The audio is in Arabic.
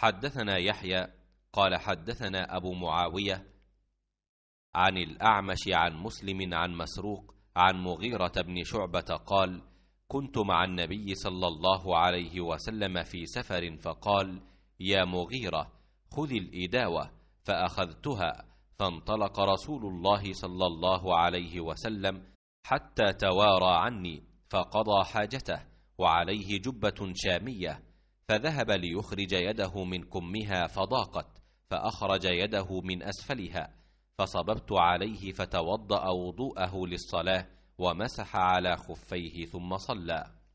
حدثنا يحيى قال حدثنا أبو معاوية عن الأعمش عن مسلم عن مسروق عن مغيرة بن شعبة قال كنت مع النبي صلى الله عليه وسلم في سفر فقال يا مغيرة خذ الإداوة فأخذتها فانطلق رسول الله صلى الله عليه وسلم حتى توارى عني فقضى حاجته وعليه جبة شامية فذهب ليخرج يده من كمها فضاقت فاخرج يده من اسفلها فصببت عليه فتوضا وضوءه للصلاه ومسح على خفيه ثم صلى